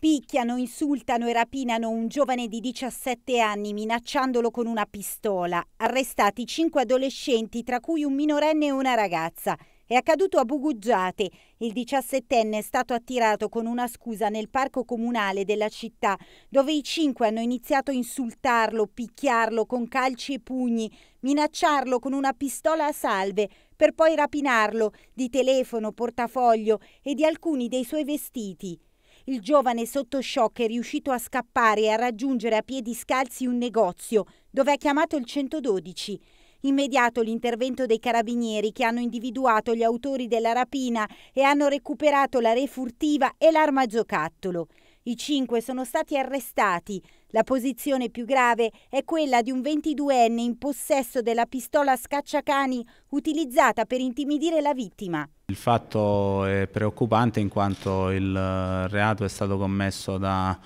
Picchiano, insultano e rapinano un giovane di 17 anni minacciandolo con una pistola. Arrestati cinque adolescenti, tra cui un minorenne e una ragazza. È accaduto a Buguggiate. Il 17enne è stato attirato con una scusa nel parco comunale della città, dove i cinque hanno iniziato a insultarlo, picchiarlo con calci e pugni, minacciarlo con una pistola a salve, per poi rapinarlo di telefono, portafoglio e di alcuni dei suoi vestiti. Il giovane sotto shock è riuscito a scappare e a raggiungere a piedi scalzi un negozio dove ha chiamato il 112. Immediato l'intervento dei carabinieri che hanno individuato gli autori della rapina e hanno recuperato la re furtiva e l'arma giocattolo. I cinque sono stati arrestati. La posizione più grave è quella di un 22enne in possesso della pistola scacciacani utilizzata per intimidire la vittima. Il fatto è preoccupante in quanto il eh, reato è stato commesso da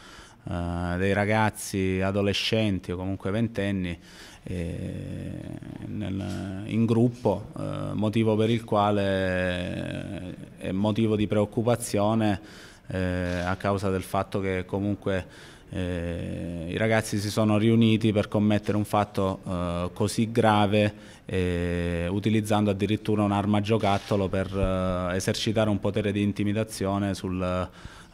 eh, dei ragazzi adolescenti o comunque ventenni eh, nel, in gruppo, eh, motivo per il quale è motivo di preoccupazione eh, a causa del fatto che comunque eh, i ragazzi si sono riuniti per commettere un fatto eh, così grave eh, utilizzando addirittura un'arma giocattolo per eh, esercitare un potere di intimidazione sul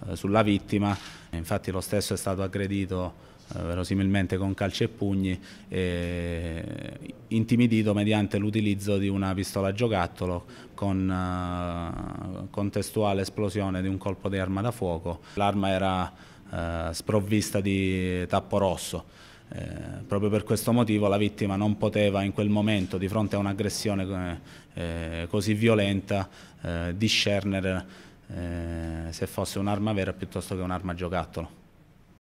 eh, sulla vittima, infatti lo stesso è stato aggredito eh, verosimilmente con calci e pugni, e intimidito mediante l'utilizzo di una pistola a giocattolo con eh, contestuale esplosione di un colpo di arma da fuoco. L'arma era sprovvista di tappo rosso. Eh, proprio per questo motivo la vittima non poteva in quel momento, di fronte a un'aggressione eh, così violenta, eh, discernere eh, se fosse un'arma vera piuttosto che un'arma giocattolo.